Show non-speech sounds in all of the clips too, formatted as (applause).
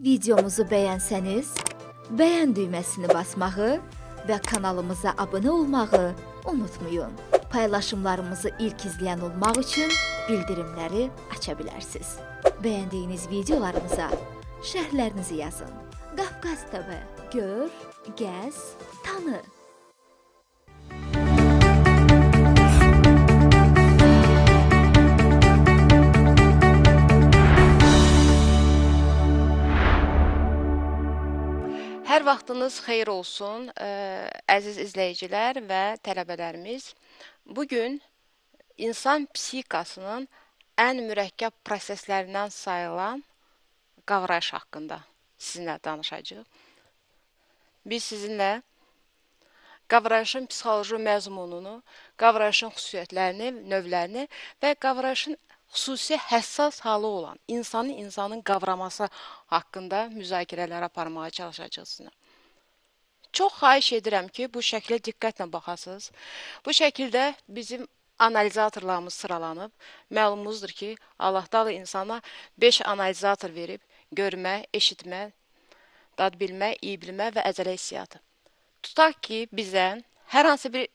Videomuzu bəyənsəniz, bəyən düyməsini basmağı və kanalımıza abunə olmağı unutmayın. Paylaşımlarımızı ilk izləyən olmaq üçün bildirimləri aça bilərsiniz. Bəyəndiyiniz videolarımıza şərhlərinizi yazın. Qafqaz TV Gör, gəz, tanı. Hər vaxtınız xeyir olsun, e, əziz izləyicilər və tələbələrimiz. Bu gün insan psixikasının ən mürəkkəb proseslərindən sayılan qavrayış haqqında sizinlə danışacağıq. Biz sizinlə qavrayışın psixoloji məzmununu, qavrayışın xüsusiyyətlərini, növlərini və qavrayışın xüsusi həssas halı olan insanı insanın qavraması haqqında müzakirələr aparmağa çalışacaqsınız. Çox xahiş edirəm ki, bu şəklə diqqətlə baxasınız. Bu şəkildə bizim analizatorlarımız sıralanıb. Məlumumuzdur ki, Allah Taala insana 5 analizator verib: görmə, eşitmə, dad bilmə, iyi bilmə və əzələ hissiyatı. Tutaq ki, bizdən hər hansı bir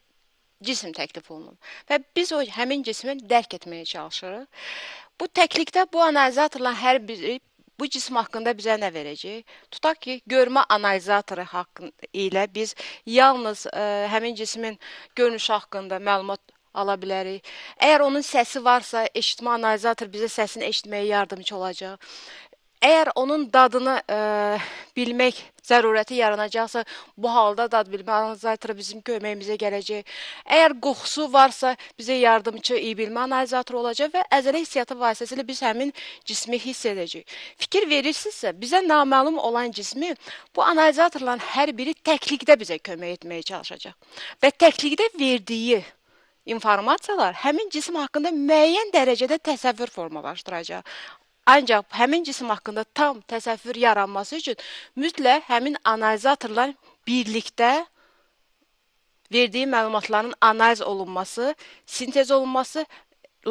cisim təklif olunub və biz o həmin cismi dərk etməyə çalışırıq. Bu təklikdə bu analizatorla hər biri bu cisim haqqında bizə nə verəcək? Tutaq ki, görmə analizatoru haqqında ilə biz yalnız ə, e, həmin cismin görünüşü haqqında məlumat ala bilərik. Əgər onun səsi varsa, eşitmə analizator bizə səsini eşitməyə yardımçı olacaq. Əgər onun dadını ə, e, bilmək zərurəti yaranacaqsa, bu halda dad bilmə analizatoru bizim köməyimizə gələcək. Əgər qoxusu varsa, bizə yardımçı iyi bilmə analizatoru olacaq və əzələ hissiyatı vasitəsilə biz həmin cismi hiss edəcəyik. Fikir verirsinizsə, bizə naməlum olan cismi bu analizatorların hər biri təklikdə bizə kömək etməyə çalışacaq. Və təklikdə verdiyi informasiyalar həmin cisim haqqında müəyyən dərəcədə təsəvvür formalaşdıracaq. Ancaq həmin cisim haqqında tam təsəvvür yaranması üçün mütləq həmin analizatorlar birlikdə verdiyi məlumatların analiz olunması, sintez olunması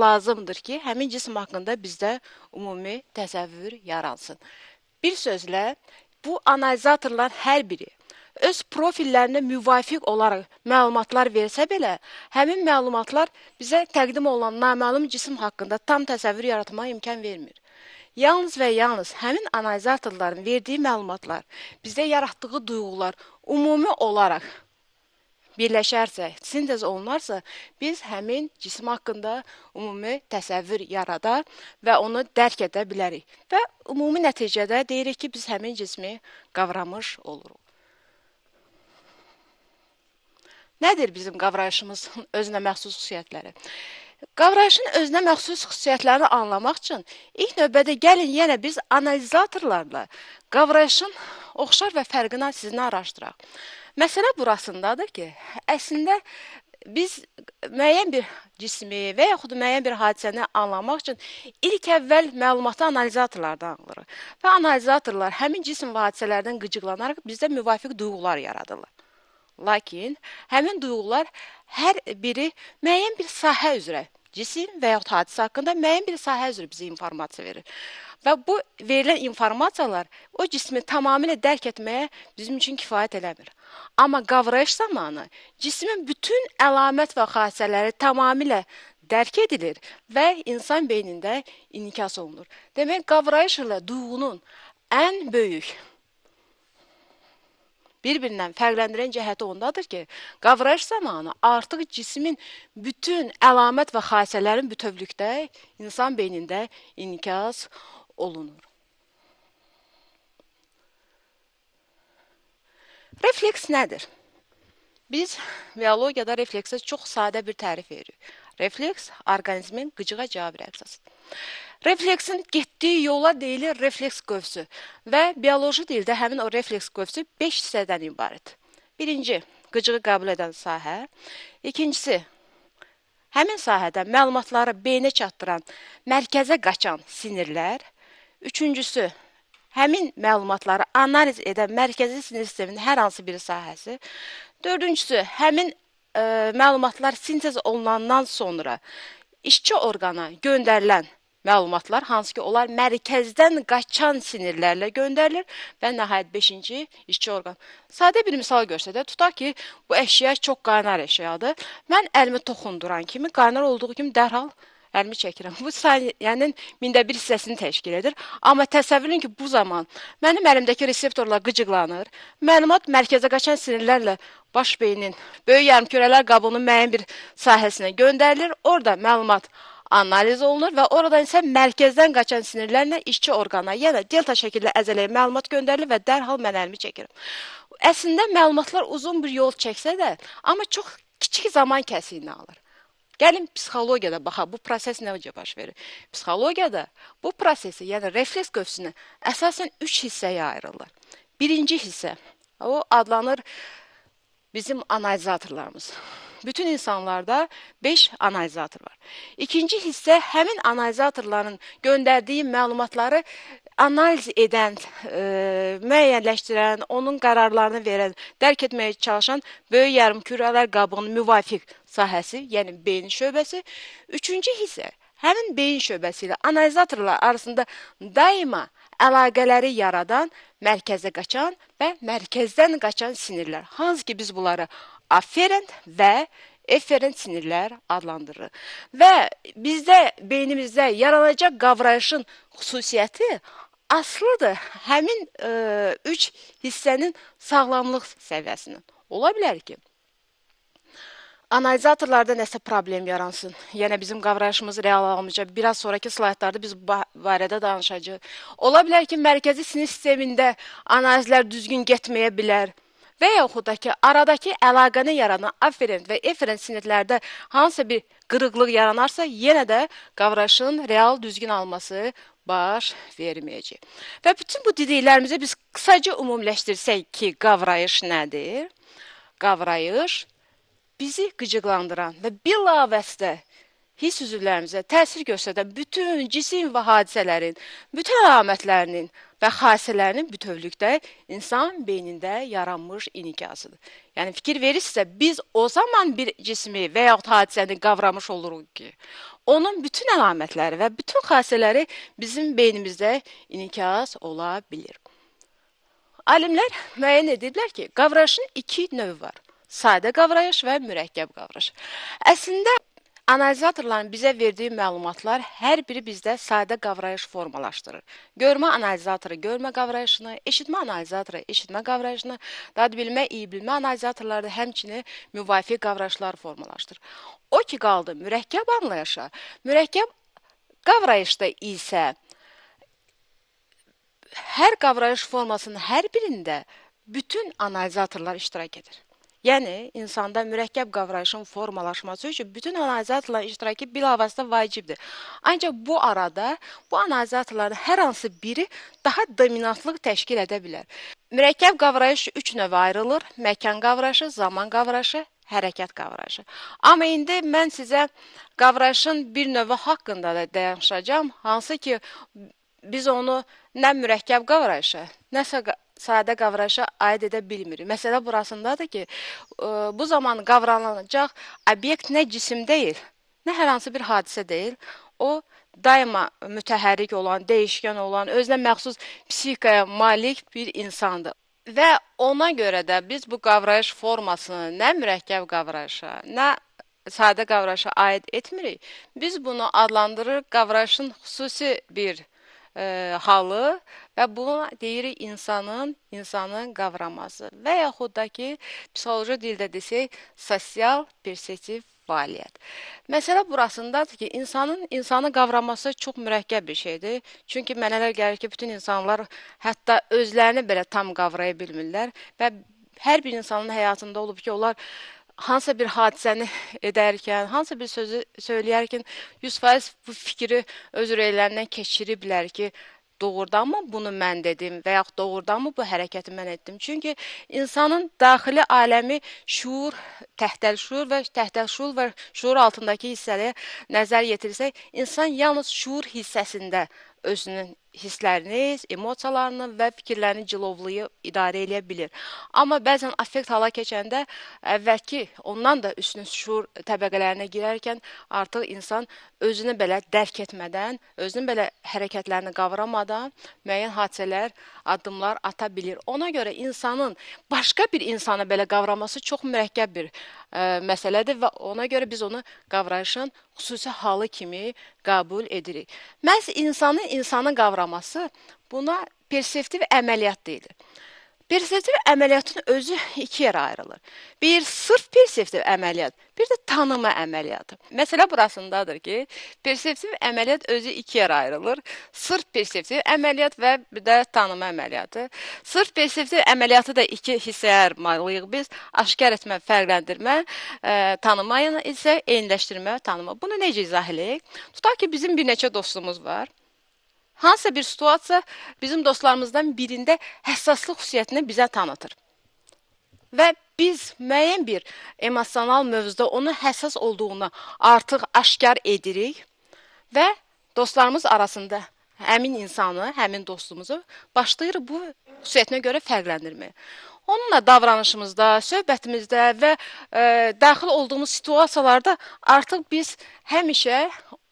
lazımdır ki, həmin cisim haqqında bizdə ümumi təsəvvür yaransın. Bir sözlə, bu analizatorlar hər biri öz profillərinə müvafiq olaraq məlumatlar versə belə, həmin məlumatlar bizə təqdim olunan naməlum cisim haqqında tam təsəvvür yaratmağa imkan vermir. Yalnız və yalnız həmin analizatorların verdiyi məlumatlar, bizdə yaratdığı duyğular ümumi olaraq birləşərsə, sintez olunarsa, biz həmin cisim haqqında ümumi təsəvvür yaradar və onu dərk edə bilərik. Və ümumi nəticədə deyirik ki, biz həmin cismi qavramış oluruq. Nədir bizim qavrayışımızın özünə məxsus xüsusiyyətləri? Qavrayışın özünə məxsus xüsusiyyətlərini anlamaq üçün ilk növbədə gəlin yenə biz analizatorlarla qavrayışın oxşar və fərqini sizinlə araşdıraq. Məsələ burasındadır ki, əslində biz müəyyən bir cismi və yaxud müəyyən bir hadisəni anlamaq üçün ilk əvvəl məlumatı analizatorlardan alırıq. Və analizatorlar həmin cism və hadisələrdən qıcıqlanaraq bizdə müvafiq duyğular yaradırlar. Lakin həmin duyğular hər biri müəyyən bir sahə üzrə cisim və ya hadisə haqqında müəyyən bir sahə üzrə bizə informasiya verir. Və bu verilən informasiyalar o cismi tamamilə dərk etməyə bizim üçün kifayət eləmir. Amma qavrayış zamanı cismin bütün əlamət və xassələri tamamilə dərk edilir və insan beynində inikas olunur. Demək, qavrayış ilə duyğunun ən böyük bir-birindən fərqləndirən cəhəti ondadır ki, qavrayış zamanı artıq cismin bütün əlamət və xassələrin bütövlükdə insan beynində inkas olunur. Refleks nədir? Biz biologiyada refleksə çox sadə bir tərif veririk. Refleks orqanizmin qıcığa cavab reaksiyasıdır. Refleksin getdiyi yola deyilir refleks qövsü və bioloji dildə həmin o refleks qövsü 5 hissədən ibarətdir. Birinci, qıcığı qəbul edən sahə. İkincisi, həmin sahədə məlumatları beynə çatdıran, mərkəzə qaçan sinirlər. Üçüncüsü, həmin məlumatları analiz edən mərkəzi sinir sisteminin hər hansı bir sahəsi. Dördüncüsü, həmin E, məlumatlar sintez olunandan sonra işçi orqana göndərilən məlumatlar, hansı ki, onlar mərkəzdən qaçan sinirlərlə göndərilir və nəhayət 5-ci işçi orqan. Sadə bir misal görsədə, tutaq ki, bu əşya çox qaynar əşyadır. Mən əlimi toxunduran kimi, qaynar olduğu kimi dərhal əlimi çəkirəm. Bu saniyənin mində bir hissəsini təşkil edir. Amma təsəvvür edin ki, bu zaman mənim əlimdəki reseptorlar qıcıqlanır. Məlumat mərkəzə qaçan sinirlərlə baş beynin böyük yarımkürələr qabının müəyyən bir sahəsinə göndərilir. Orda məlumat analiz olunur və oradan isə mərkəzdən qaçan sinirlərlə işçi orqana, yəni delta şəkildə əzələyə məlumat göndərilir və dərhal mən əlimi çəkirəm. Əslində məlumatlar uzun bir yol çəksə də, amma çox kiçik zaman kəsiyini alır. Gəlin psixologiyada baxaq, bu proses necə baş verir? Psixologiyada bu prosesi, yəni refleks qövsünü əsasən 3 hissəyə ayrılır. Birinci hissə o adlanır bizim analizatorlarımız. Bütün insanlarda 5 analizator var. İkinci hissə həmin analizatorların göndərdiyi məlumatları analiz edən, ə, e, müəyyənləşdirən, onun qərarlarını verən, dərk etməyə çalışan böyük yarımkürələr qabığının müvafiq sahəsi, yəni beyin şöbəsi. Üçüncü hissə həmin beyin şöbəsi ilə analizatorlar arasında daima əlaqələri yaradan, mərkəzə qaçan və mərkəzdən qaçan sinirlər. Hansı ki biz bunları afferent və eferent sinirlər adlandırırıq. Və bizdə beynimizdə yaranacaq qavrayışın xüsusiyyəti asılıdır həmin ə, e, üç hissənin sağlamlıq səviyyəsinin. Ola bilər ki, analizatorlarda nəsə problem yaransın. Yəni bizim qavrayışımız real almayacaq. Biraz sonrakı slaytlarda biz bu barədə danışacağıq. Ola bilər ki, mərkəzi sinir sistemində analizlər düzgün getməyə bilər və yaxud da ki, aradakı əlaqəni yaranan aferent və eferent sinirlərdə hansısa bir qırıqlıq yaranarsa, yenə də qavrayışın real düzgün alması baş verməyəcək. Və bütün bu dediklərimizə biz qısaca ümumiləşdirsək ki, qavrayış nədir? Qavrayış bizi qıcıqlandıran və bilavasitə hiss üzvlərimizə təsir göstərən bütün cisim və hadisələrin bütün əlamətlərinin və xassələrinin bütövlükdə insan beynində yaranmış inikasıdır. Yəni fikir verirsə, biz o zaman bir cismi və yaxud hadisəni qavramış oluruq ki, onun bütün əlamətləri və bütün xassələri bizim beynimizdə inikas ola bilər. Alimlər müəyyən ediblər ki, qavrayışın iki növü var: sadə qavrayış və mürəkkəb qavrayış. Əslində Analizatorların bizə verdiyi məlumatlar hər biri bizdə sadə qavrayış formalaşdırır. Görmə analizatoru görmə qavrayışını, eşitmə analizatoru eşitmə qavrayışını, dad bilmə, iyi bilmə analizatorları da həmçinin müvafiq qavrayışlar formalaşdırır. O ki qaldı mürəkkəb anlayışa. Mürəkkəb qavrayışda isə hər qavrayış formasının hər birində bütün analizatorlar iştirak edir. Yəni, insanda mürəkkəb qavrayışın formalaşması üçün bütün analiz atıların iştirakı bilavasitə vacibdir. Ancaq bu arada bu analiz atıların hər hansı biri daha dominantlıq təşkil edə bilər. Mürəkkəb qavrayış 3 növə ayrılır: məkan qavrayışı, zaman qavrayışı, hərəkət qavrayışı. Amma indi mən sizə qavrayışın bir növü haqqında da danışacağam, hansı ki biz onu nə mürəkkəb qavrayışı, nəsə sadə qavrayışa aid edə bilmirik. Məsələ burasındadır ki, e, bu zaman qavranılacaq obyekt nə cisim deyil, nə hər hansı bir hadisə deyil. O daima mütəhərrik olan, dəyişkən olan, özünə məxsus psixikaya malik bir insandır. Və ona görə də biz bu qavrayış formasını nə mürəkkəb qavrayışa, nə sadə qavrayışa aid etmirik. Biz bunu adlandırırıq qavrayışın xüsusi bir e, halı, e, və buna deyirik insanın insanı qavraması və yaxud da ki psixoloji dildə desək sosial perseptiv fəaliyyət. Məsələ burasındadır ki, insanın insanı qavraması çox mürəkkəb bir şeydir. Çünki mənə elə gəlir ki, bütün insanlar hətta özlərini belə tam qavraya bilmirlər və hər bir insanın həyatında olub ki, onlar hansısa bir hadisəni edərkən, hansısa bir sözü söyləyərkən 100% bu fikri öz ürəklərindən keçiriblər ki, doğrudanmı bunu mən dedim və yaxud doğrudanmı bu hərəkəti mən etdim? Çünki insanın daxili aləmi şuur, təhtəl şuur və təhtəl şuur və şuur altındakı hissəyə nəzər yetirsək, insan yalnız şuur hissəsində özünün hisslərini, emosiyalarını və fikirlərini cilovlayıb idarə eləyə bilir. Amma bəzən affekt hala keçəndə əvvəlki ondan da üstün şuur təbəqələrinə girərkən artıq insan özünü belə dərk etmədən, özünün belə hərəkətlərini qavramadan müəyyən hadisələr, addımlar ata bilir. Ona görə insanın başqa bir insanı belə qavraması çox mürəkkəb bir ə, e, məsələdir və ona görə biz onu qavrayışın xüsusi halı kimi qəbul edirik. Məhz insanın insanı qavraması buna perseptiv əməliyyat deyilir. Perseptiv əməliyyatın özü iki yerə ayrılır. Bir sırf perseptiv əməliyyat, bir də tanıma əməliyyatı. Məsələ burasındadır ki, perseptiv əməliyyat özü iki yerə ayrılır. Sırf perseptiv əməliyyat və bir də tanıma əməliyyatı. Sırf perseptiv əməliyyatı da iki hissəyə ayırmalıyıq biz. Aşkar etmə, fərqləndirmə, ə, e, tanıma isə eyniləşdirmə, tanıma. Bunu necə izah eləyək? Tutaq ki, bizim bir neçə dostumuz var. Hansısa bir situasiya bizim dostlarımızdan birində həssaslıq xüsusiyyətini bizə tanıtır. Və biz müəyyən bir emosional mövzuda onun həssas olduğunu artıq aşkar edirik və dostlarımız arasında həmin insanı, həmin dostumuzu başlayırıq bu xüsusiyyətinə görə fərqləndirməyə. Onunla davranışımızda, söhbətimizdə və ə, e, daxil olduğumuz situasiyalarda artıq biz həmişə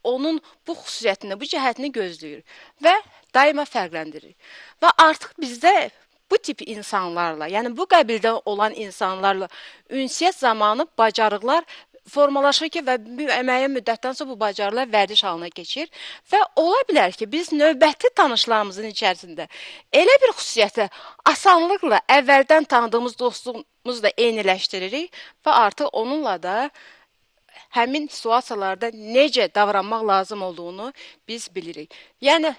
onun bu xüsusiyyətini, bu cəhətini gözləyir və daima fərqləndirir. Və artıq bizdə bu tip insanlarla, yəni bu qəbildə olan insanlarla ünsiyyət zamanı bacarıqlar formalaşır ki və müəyyən müddətdən sonra bu bacarıqlar vərdiş halına keçir və ola bilər ki, biz növbəti tanışlarımızın içərisində elə bir xüsusiyyətə asanlıqla əvvəldən tanıdığımız dostumuzla eyniləşdiririk və artıq onunla da həmin situasiyalarda necə davranmaq lazım olduğunu biz bilirik. Yəni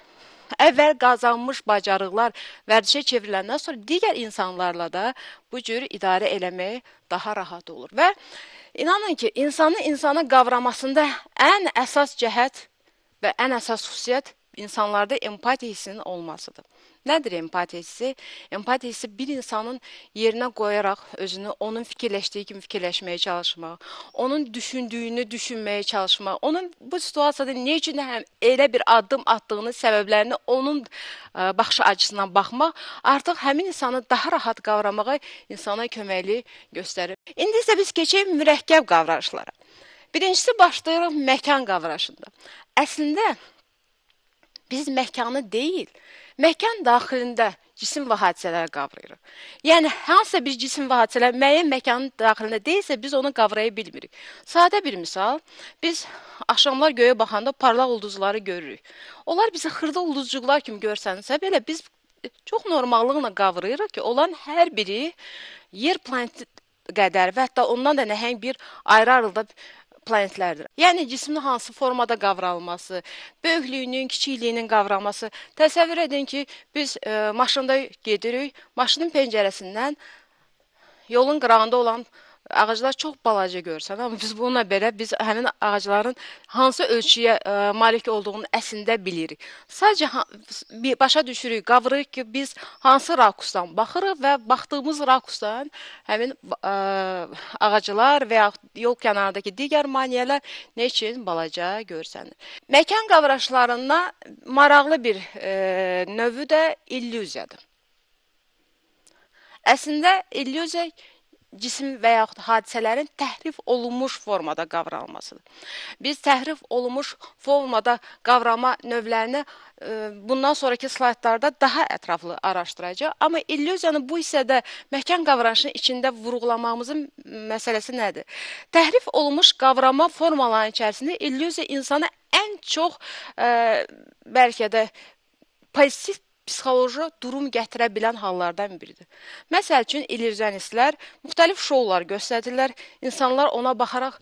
əvvəl qazanmış bacarıqlar vərdişə çevriləndən sonra digər insanlarla da bu cür idarə eləmək daha rahat olur. Və inanın ki, insanı insana qavramasında ən əsas cəhət və ən əsas xüsusiyyət insanlarda empatiya hissinin olmasıdır. Nədir empatiya hissi? Empatiya hissi bir insanın yerinə qoyaraq özünü onun fikirləşdiyi kimi fikirləşməyə çalışmaq, onun düşündüyünü düşünməyə çalışmaq, onun bu situasiyada nə üçün həm elə bir addım atdığını, səbəblərini onun ə, e, baxış açısından baxmaq artıq həmin insanı daha rahat qavramağa insana köməklik göstərir. İndi isə biz keçək mürəkkəb qavrayışlara. Birincisi başlayırıq məkan qavrayışında. Əslində Biz məkanı deyil, məkan daxilində cisim və hadisələri qavrayırıq. Yəni hansısa bir cisim və hadisələr müəyyən məkanın daxilində deyilsə, biz onu qavraya bilmirik. Sadə bir misal, biz axşamlar göyə baxanda parlaq ulduzları görürük. Onlar bizi xırda ulduzcuqlar kimi görsənsə belə biz e, çox normallıqla qavrayırıq ki, olan hər biri yer planeti qədər və hətta ondan da nəhəng bir ayrı-ayrılda planetlərdir. Yəni cismin hansı formada qavralması, böyüklüyünün, kiçikliyinin qavralması. Təsəvvür edin ki, biz e, maşında gedirik, maşının pəncərəsindən yolun qırağında olan ağaclar çox balaca görsən, amma biz bununla belə biz həmin ağacların hansı ölçüyə ə, e, malik olduğunu əslində bilirik. Sadəcə bir başa düşürük, qavrırıq ki, biz hansı rakusdan baxırıq və baxdığımız rakusdan həmin ə, e, ağaclar və ya yol kənarındakı digər maneələr nə üçün balaca görsənir. Məkan qavrayışlarında maraqlı bir ə, e, növü də illüziyadır. Əslində illüziya cisim və yaxud hadisələrin təhrif olunmuş formada qavralmasıdır. Biz təhrif olunmuş formada qavrama növlərini e, bundan sonrakı slaytlarda daha ətraflı araşdıracaq. Amma illüziyanın bu hissədə məkan qavranışının içində vurğulamağımızın məsələsi nədir? Təhrif olunmuş qavrama formalarının içərisində illüziya insanı ən çox ə, e, bəlkə də pozitiv psixoloji durum gətirə bilən hallardan biridir. Məsəl üçün illüziyanistlər müxtəlif şoular göstərirlər, insanlar ona baxaraq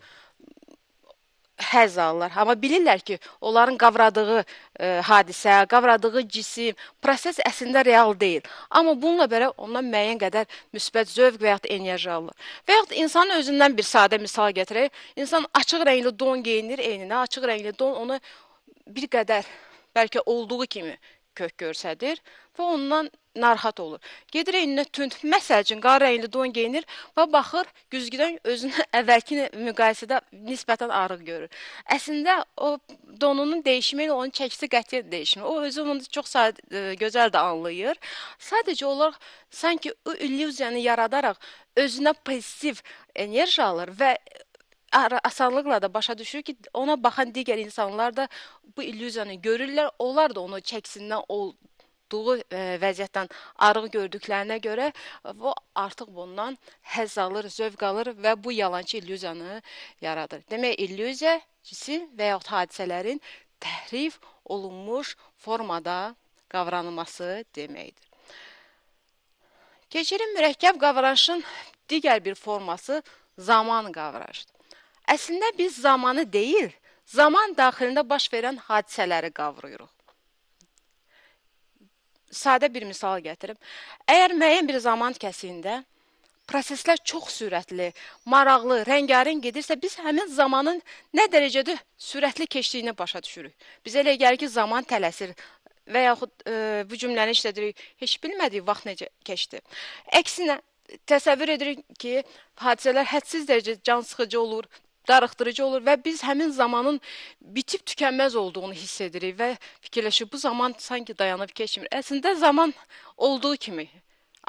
həzz alırlar. Amma bilirlər ki, onların qavradığı e, hadisə, qavradığı cisim, proses əslində real deyil. Amma bununla belə ondan müəyyən qədər müsbət zövq və yaxud enerji alırlar. Və yaxud insanın özündən bir sadə misal gətirək. İnsan açıq rəngli don geyinir eyninə, açıq rəngli don onu bir qədər bəlkə olduğu kimi kök görsədir və ondan narahat olur. Gedir eyninə tünd, (laughs) məsəl üçün qara rəngli don geyinir və baxır güzgüdən özünü (laughs) əvvəlki müqayisədə nisbətən arıq görür. Əslində o donunun dəyişimi ilə onun çəkisi qəti dəyişmir. O özü onu çox sad ə, e, gözəl də anlayır. Sadəcə olaraq sanki o illüziyanı yaradaraq özünə pozitiv enerji alır və asanlıqla da başa düşür ki, ona baxan digər insanlar da bu illüziyanı görürlər, onlar da onu çəksindən olduğu e, vəziyyətdən arıq gördüklərinə görə o artıq bundan həzz alır, zövq alır və bu yalançı illüziyanı yaradır. Demək, illüziya cisim və yaxud hadisələrin təhrif olunmuş formada qavranılması deməkdir. Keçirin mürəkkəb qavranışın digər bir forması zaman qavranışıdır. Əslində biz zamanı deyil, zaman daxilində baş verən hadisələri qavrayırıq. Sadə bir misal gətirim. Əgər müəyyən bir zaman kəsiyində proseslər çox sürətli, maraqlı, rəngarəng gedirsə, biz həmin zamanın nə dərəcədə sürətli keçdiyini başa düşürük. Bizə elə gəlir ki, zaman tələsir, və yaxud e, bu cümləni işlədirik, heç bilmədik vaxt necə keçdi. Əksinə təsəvvür edirik ki, hadisələr hədsiz dərəcədə cansıxıcı olur, darıxdırıcı olur və biz həmin zamanın bitib tükənməz olduğunu hiss edirik və fikirləşir bu zaman sanki dayanıb keçmir. Əslində zaman olduğu kimi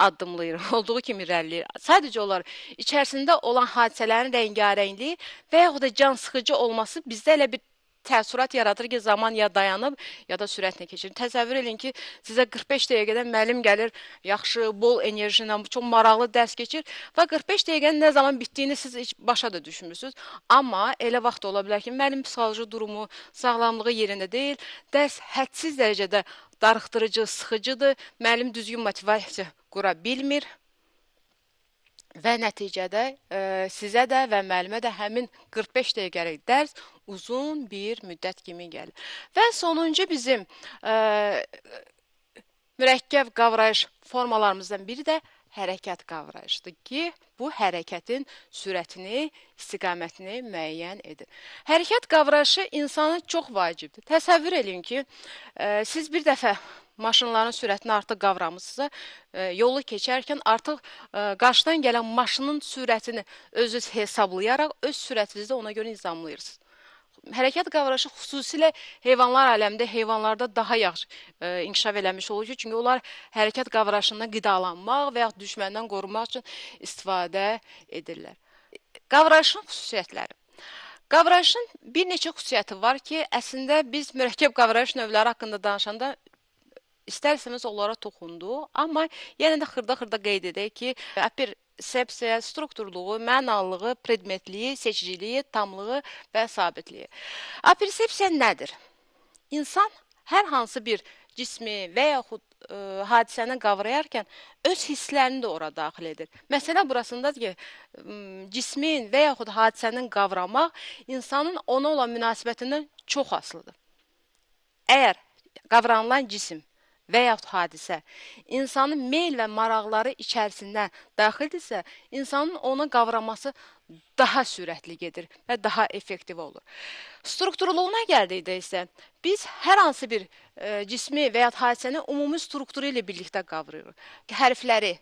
addımlayır, (laughs) olduğu kimi irəliləyir. Sadəcə olaraq içərisində olan hadisələrin rəngarəngliyi və yaxud da can sıxıcı olması bizdə elə bir təəssürat yaradır ki, zaman ya dayanıb, ya da sürətlə keçir. Təsəvvür edin ki, sizə 45 dəqiqədən müəllim gəlir, yaxşı, bol enerji ilə çox maraqlı dərs keçir və 45 dəqiqənin nə zaman bitdiyini siz heç başa da düşmürsüz. Amma elə vaxt ola bilər ki, müəllim psixoloji durumu, sağlamlığı yerində deyil, dərs hədsiz dərəcədə darıxdırıcı, sıxıcıdır. Müəllim düzgün motivasiya qura bilmir və nəticədə ə, e, sizə də və müəllimə də həmin 45 dəqiqəlik dərs uzun bir müddət kimi gəlir. Və sonuncu bizim ə, e, mürəkkəb qavrayış formalarımızdan biri də hərəkət qavrayışdır ki, bu hərəkətin sürətini, istiqamətini müəyyən edir. Hərəkət qavrayışı insana çox vacibdir. Təsəvvür eləyin ki, ə, e, siz bir dəfə maşınların sürətini artıq qavramısınızsa, e, yolu keçərkən artıq qarşıdan gələn maşının sürətini özünüz hesablayaraq öz sürətinizi ona görə nizamlayırsınız hərəkət qavraşı xüsusilə heyvanlar aləmində heyvanlarda daha yaxşı e, inkişaf eləmiş olur ki, çünki onlar hərəkət qavraşından qidalanmaq və ya düşməndən qorunmaq üçün istifadə edirlər. Qavraşın xüsusiyyətləri. Qavraşın bir neçə xüsusiyyəti var ki, əslində biz mürəkkəb qavraş növləri haqqında danışanda istər-istəməz onlara toxundu, amma yenə də xırda-xırda qeyd edək ki, əpir sepsiya, strukturluğu, mənalılığı, predmetliyi, seçiciliyi, tamlığı və sabitliyi. Aprisepsiya nədir? İnsan hər hansı bir cismi və yaxud ə, e, hadisəni qavrayarkən öz hisslərini də ora daxil edir. Məsələ burasındadır ki, cismin və yaxud hadisənin qavramaq insanın ona olan münasibətindən çox asılıdır. Əgər qavranılan cisim və yaxud hadisə insanın meyl və maraqları içərisindən daxildirsə, insanın onu qavraması daha sürətli gedir və daha effektiv olur. Strukturluğuna gəldikdə isə biz hər hansı bir e, cismi və ya hadisəni ümumi strukturu ilə birlikdə qavrayırıq. Hərfləri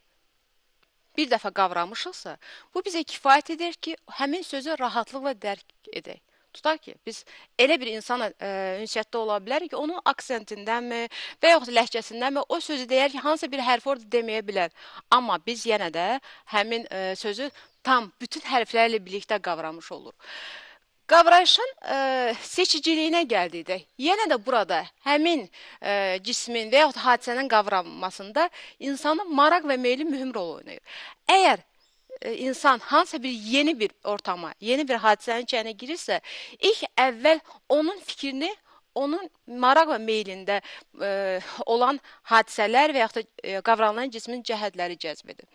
bir dəfə qavramışıqsa, bu bizə kifayət edir ki, həmin sözü rahatlıqla dərk edək. Tutaq ki, biz elə bir insanla ə, e, ünsiyyətdə ola bilərik ki, onun aksentindənmi və yaxud ləhcəsindənmi o sözü deyər ki, hansısa bir hərfi orada deməyə bilər. Amma biz yenə də həmin ə, e, sözü tam bütün hərflərlə birlikdə qavramış oluruq. Qavrayışın ə, e, seçiciliyinə gəldikdə, yenə də burada həmin ə, cismin və yaxud hadisənin qavranmasında insanın maraq və meyli mühüm rol oynayır. Əgər insan hansısa bir yeni bir ortama, yeni bir hadisənin içərinə girirsə, ilk əvvəl onun fikrini onun maraq və meylində e, olan hadisələr və yaxud da e, qavranılan cismin cəhətləri cəzb edir.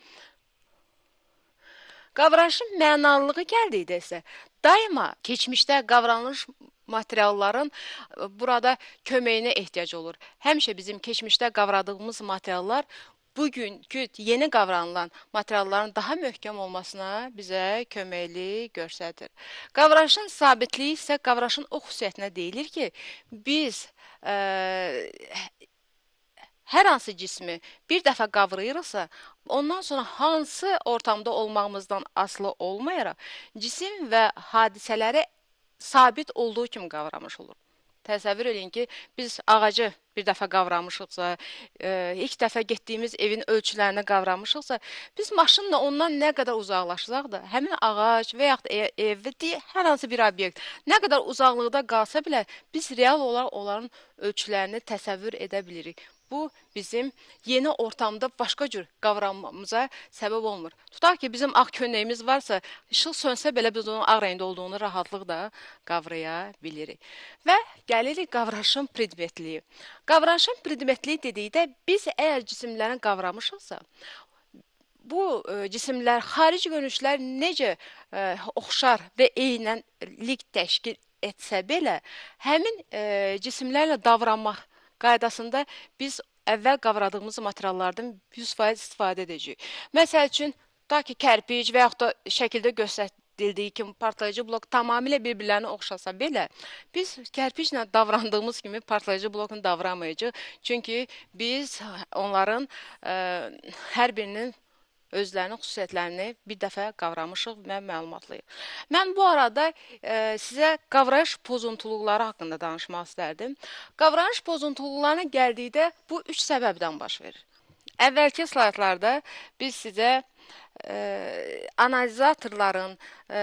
Qavranışın mənalılığı gəldikdə isə daima keçmişdə qavranılmış materialların e, burada köməyinə ehtiyac olur. Həmişə bizim keçmişdə qavradığımız materiallar bugünkü yeni qavranılan materialların daha möhkəm olmasına bizə köməkli göstərir. Qavraşın sabitliyi isə qavraşın o xüsusiyyətinə deyilir ki, biz ə, e, hər hansı cismi bir dəfə qavrayırıqsa, ondan sonra hansı ortamda olmağımızdan aslı olmayaraq cisim və hadisələri sabit olduğu kimi qavramış olur. Təsəvvür eləyin ki, biz ağacı bir dəfə qavramışıqsa, e, ilk dəfə getdiyimiz evin ölçülərini qavramışıqsa, biz maşınla ondan nə qədər uzaqlaşsaq da, həmin ağac və yaxud e, ev, ev hər hansı bir obyekt nə qədər uzaqlıqda qalsa belə, biz real olaraq onların ölçülərini təsəvvür edə bilirik bu bizim yeni ortamda başqa cür qavranmamıza səbəb olmur. Tutaq ki, bizim ağ köynəyimiz varsa, işıl sönsə belə biz onun ağ rəngdə olduğunu rahatlıqla qavraya bilirik. Və gəlirik qavraşın predmetliyi. Qavraşın predmetliyi dedikdə biz əgər cisimlərin qavramışıqsa, bu ə, e, cisimlər xarici görünüşlər necə ə, e, oxşar və eynənlik təşkil etsə belə, həmin ə, e, cisimlərlə davranmaq qaydasında biz əvvəl qavradığımız materiallardan 100% istifadə edəcəyik. Məsəl üçün, ta ki, kərpic və yaxud da şəkildə göstərildiyi kimi partlayıcı blok tamamilə bir-birlərini oxşasa belə, biz kərpiclə davrandığımız kimi partlayıcı blokunu davranmayacağıq. Çünki biz onların ə, hər birinin özlərinin xüsusiyyətlərini bir dəfə qavramışıq və məlumatlıyıq. Mən bu arada e, sizə qavrayış pozuntuluqları haqqında danışmaq istərdim. Qavrayış pozuntuluqlarına gəldikdə bu 3 səbəbdən baş verir. Əvvəlki slaytlarda biz sizə ə, e, analizatorların, ə, e,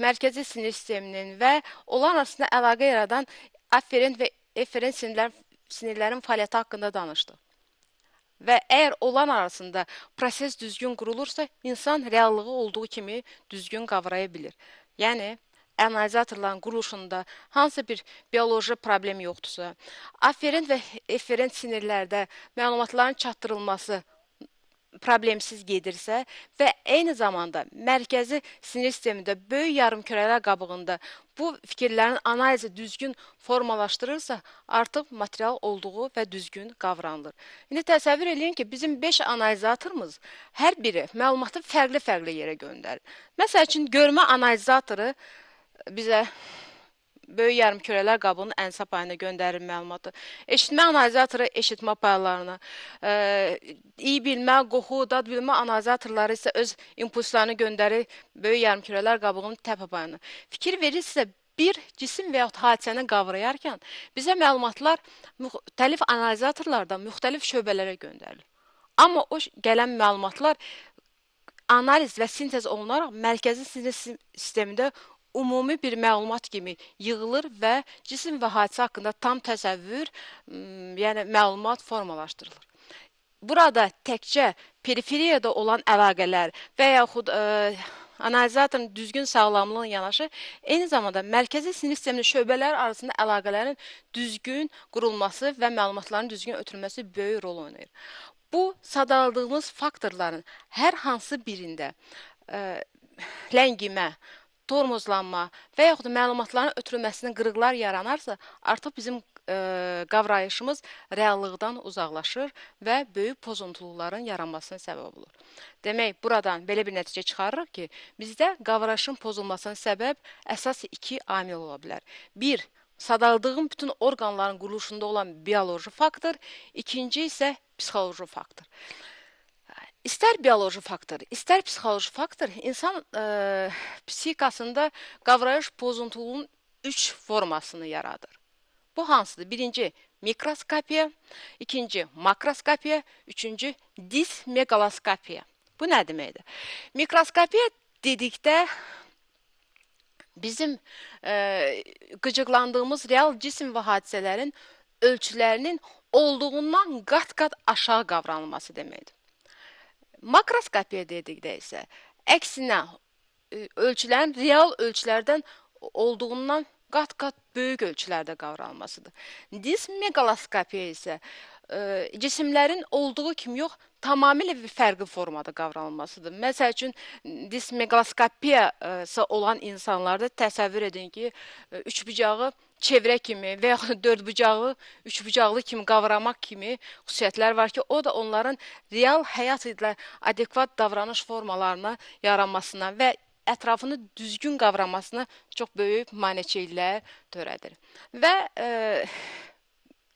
mərkəzi sinir sisteminin və onlar arasında əlaqə yaradan afferent və efferent sinirlər sinirlərin fəaliyyəti haqqında danışdıq. Və əgər olan arasında proses düzgün qurulursa, insan reallığı olduğu kimi düzgün qavraya bilir. Yəni analizatorların quruluşunda hansı bir bioloji problem yoxdursa, aferent və eferent sinirlərdə məlumatların çatdırılması problemsiz gedirsə və eyni zamanda mərkəzi sinir sistemində böyük yarımkürələr qabığında bu fikirlərin analizi düzgün formalaşdırılırsa, artıq material olduğu və düzgün qavranılır. İndi təsəvvür eləyin ki, bizim 5 analizatorumuz hər biri məlumatı fərqli-fərqli yerə göndərir. Məsəl üçün görmə analizatoru bizə Böyük yarımkürələr qabının ənsə payına göndərilmə məlumatı. Eşitmə analizatoru eşitmə paylarına, e, iyi bilmə, qoxu, dad bilmə analizatorları isə öz impulslarını göndərir böyük yarımkürələr qabığının təpə payına. Fikir verirsə bir cisim və yaxud hadisəni qavrayarkən bizə məlumatlar müxtəlif analizatorlardan müxtəlif şöbələrə göndərilir. Amma o gələn məlumatlar analiz və sintez olunaraq mərkəzi sinir sistemində ümumi bir məlumat kimi yığılır və cisim və hadisə haqqında tam təsəvvür, yəni məlumat formalaşdırılır. Burada təkcə periferiyada olan əlaqələr və yaxud ə, analizatorun düzgün sağlamlığın yanaşı, eyni zamanda mərkəzi sinir sisteminin şöbələri arasında əlaqələrin düzgün qurulması və məlumatların düzgün ötürülməsi böyük rol oynayır. Bu sadaladığımız faktorların hər hansı birində ə, ləngimə, tormozlanma və yaxud da məlumatların ötürülməsində qırıqlar yaranarsa, artıq bizim ə, e, qavrayışımız reallıqdan uzaqlaşır və böyük pozuntuluqların yaranmasına səbəb olur. Demək, buradan belə bir nəticə çıxarırıq ki, bizdə qavrayışın pozulmasına səbəb əsas 2 amil ola bilər. 1 sadaldığım bütün orqanların quruluşunda olan bioloji faktor, ikinci isə psixoloji faktor. İstər bioloji faktor, istər psixoloji faktor insan ə, e, psixikasında qavrayış pozuntusunun 3 formasını yaradır. Bu hansıdır? Birinci mikroskopiya, ikinci makroskopiya, üçüncü dismegaloskopiya. Bu nə deməkdir? Mikroskopiya dedikdə bizim e, qıcıqlandığımız real cisim və hadisələrin ölçülərinin olduğundan qat-qat aşağı qavranılması deməkdir. Makroskopiya dedikdə isə əksinə ölçülərin real ölçülərdən olduğundan qat-qat böyük ölçülərdə qavralmasıdır. Dismegaloskopiya isə e, cisimlərin olduğu kimi yox, tamamilə bir fərqli formada qavranılmasıdır. Məsəl üçün dismeqaloskopiyası olan insanlarda təsəvvür edin ki, e, üçbucağı çevrə kimi və yaxud dördbucaqlı, üçbucaqlı kimi qavramaq kimi xüsusiyyətlər var ki, o da onların real həyat ilə adekvat davranış formalarına yaranmasına və ətrafını düzgün qavramasına çox böyük maneçiliklər törədir. Və e,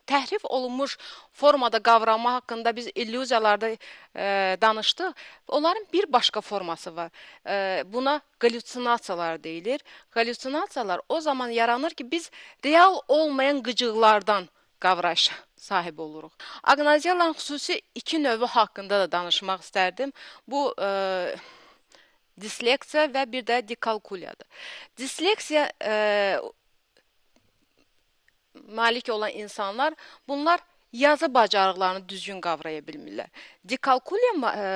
təhrif olunmuş formada qavramı haqqında biz illüziyalarda e, danışdıq. Onların bir başqa forması var. E, buna qallyusinasiyalar deyilir. Qallyusinasiyalar o zaman yaranır ki, biz real olmayan qıcıqlardan qavrayışa sahib oluruq. Aqnaziyaların xüsusi iki növü haqqında da danışmaq istərdim. Bu e, disleksiya və bir də dikalkuliyadır. Disleksiya e, malik olan insanlar bunlar yazı bacarıqlarını düzgün qavraya bilmirlər. Dikalkulya e,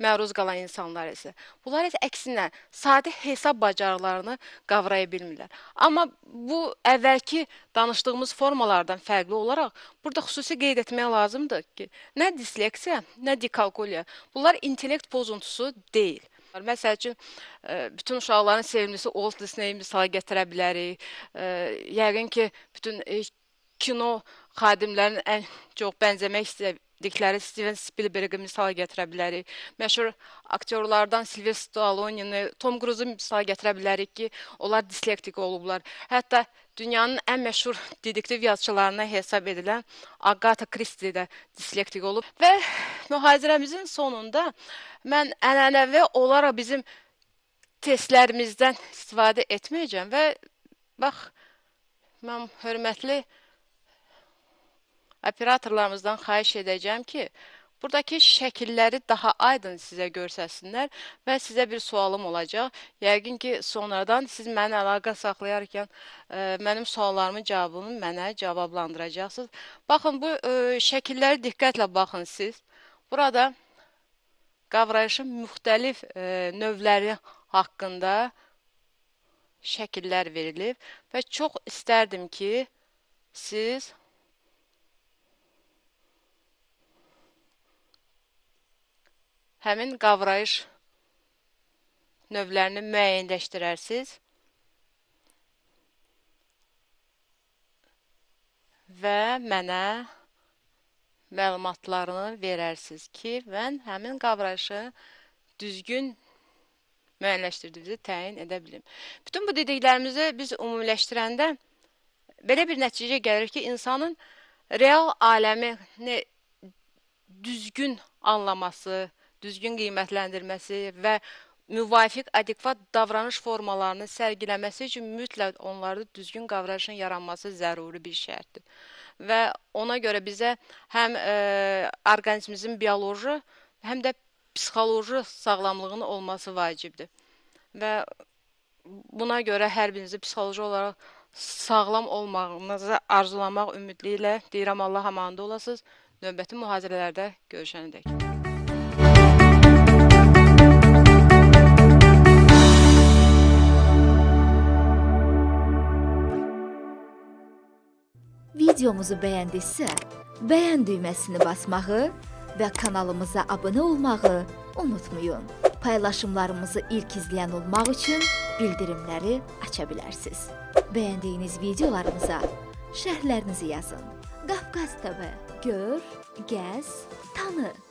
məruz qalan insanlar isə bunlar isə əksinə sadə hesab bacarıqlarını qavraya bilmirlər. Amma bu əvvəlki danışdığımız formalardan fərqli olaraq burada xüsusi qeyd etmək lazımdır ki, nə disleksiya, nə dikalkulya bunlar intellekt pozuntusu deyil. Məsəl üçün e, bütün uşaqların sevimlisi Walt Disney misal gətirə bilərik. E, yəqin ki, bütün e, kino xadimlərinin ən çox bənzəmək istə etdikləri Steven Spielbergi misal gətirə bilərik. Məşhur aktyorlardan Sylvester Stallone-ni, Tom Cruise-u misal gətirə bilərik ki, onlar dislektik olublar. Hətta dünyanın ən məşhur dedektiv yazıçılarına hesab edilən Agatha Christie də dislektik olub və mühazirəmizin sonunda mən ənənəvi olaraq bizim testlərimizdən istifadə etməyəcəm və bax mən hörmətli operatorlarımızdan xahiş edəcəm ki, buradakı şəkilləri daha aydın sizə görsəsinlər və sizə bir sualım olacaq. Yəqin ki, sonradan siz mənə əlaqə saxlayarkən ə, e, mənim suallarımın cavabını mənə cavablandıracaqsınız. Baxın, bu ə, e, şəkilləri diqqətlə baxın siz. Burada qavrayışın müxtəlif ə, e, növləri haqqında şəkillər verilib və çox istərdim ki, siz həmin qavrayış növlərini müəyyənləşdirərsiz və mənə məlumatlarını verərsiz ki, mən həmin qavrayışı düzgün müəyyənləşdirdiyimizi təyin edə bilim. Bütün bu dediklərimizi biz ümumiləşdirəndə belə bir nəticə gəlir ki, insanın real aləmini düzgün anlaması, düzgün qiymətləndirməsi və müvafiq adekvat davranış formalarını sərgiləməsi üçün mütləq onlarda düzgün qavrayışın yaranması zəruri bir şərtdir. Və ona görə bizə həm e, orqanizmimizin bioloji, həm də psixoloji sağlamlığının olması vacibdir. Və buna görə hər birinizi psixoloji olaraq sağlam olmağınızı arzulamaq ümidli ilə deyirəm Allah amanda olasınız. Növbəti mühazirələrdə görüşənədək. Videomuzu bəyəndisə, bəyən düyməsini basmağı və kanalımıza abunə olmağı unutmayın. Paylaşımlarımızı ilk izləyən olmaq üçün bildirimləri aça bilərsiniz. Bəyəndiyiniz videolarımıza şərhlərinizi yazın. Qafqaz TV gör, gəz, tanı.